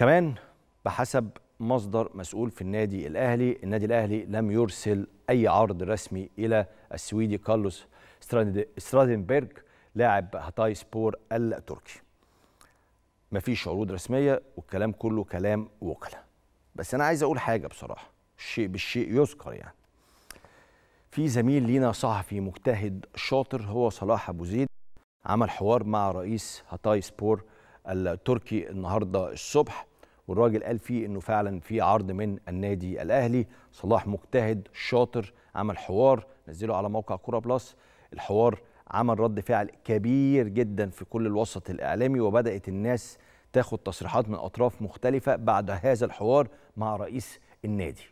كمان بحسب مصدر مسؤول في النادي الاهلي النادي الاهلي لم يرسل اي عرض رسمي الى السويدي كارلوس سترادنبرغ لاعب هتاي سبور التركي مفيش عروض رسميه والكلام كله كلام وكلاء بس انا عايز اقول حاجه بصراحه الشيء بالشيء يذكر يعني في زميل لينا صحفي مجتهد شاطر هو صلاح ابو زيد عمل حوار مع رئيس هتاي سبور التركي النهارده الصبح والراجل قال فيه انه فعلا في عرض من النادي الاهلي صلاح مجتهد شاطر عمل حوار نزله على موقع كوره بلس الحوار عمل رد فعل كبير جدا في كل الوسط الاعلامي وبدات الناس تاخد تصريحات من اطراف مختلفه بعد هذا الحوار مع رئيس النادي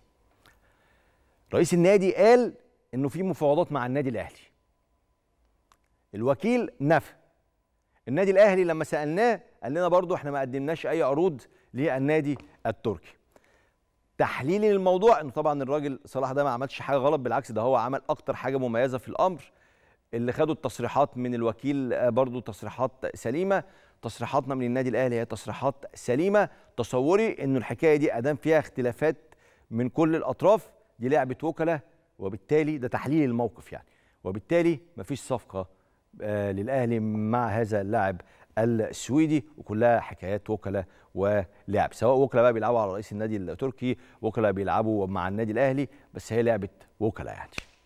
رئيس النادي قال انه في مفاوضات مع النادي الاهلي الوكيل نفى النادي الاهلي لما سالناه قال لنا برضو احنا ما قدمناش اي عروض للنادي التركي تحليلي للموضوع انه طبعا الراجل صلاح ده ما عملش حاجه غلط بالعكس ده هو عمل اكتر حاجه مميزه في الامر اللي خدوا التصريحات من الوكيل آه، برضو تصريحات سليمه تصريحاتنا من النادي الاهلي هي تصريحات سليمه تصوري انه الحكايه دي ادام فيها اختلافات من كل الاطراف دي لعبه وكلاء وبالتالي ده تحليل الموقف يعني وبالتالي مفيش صفقه آه، للاهلي مع هذا اللاعب السويدي وكلها حكايات وكلاء ولعب سواء وكلاء بقى بيلعبوا على رئيس النادي التركي وكلاء بيلعبوا مع النادي الاهلي بس هي لعبه وكلاء يعني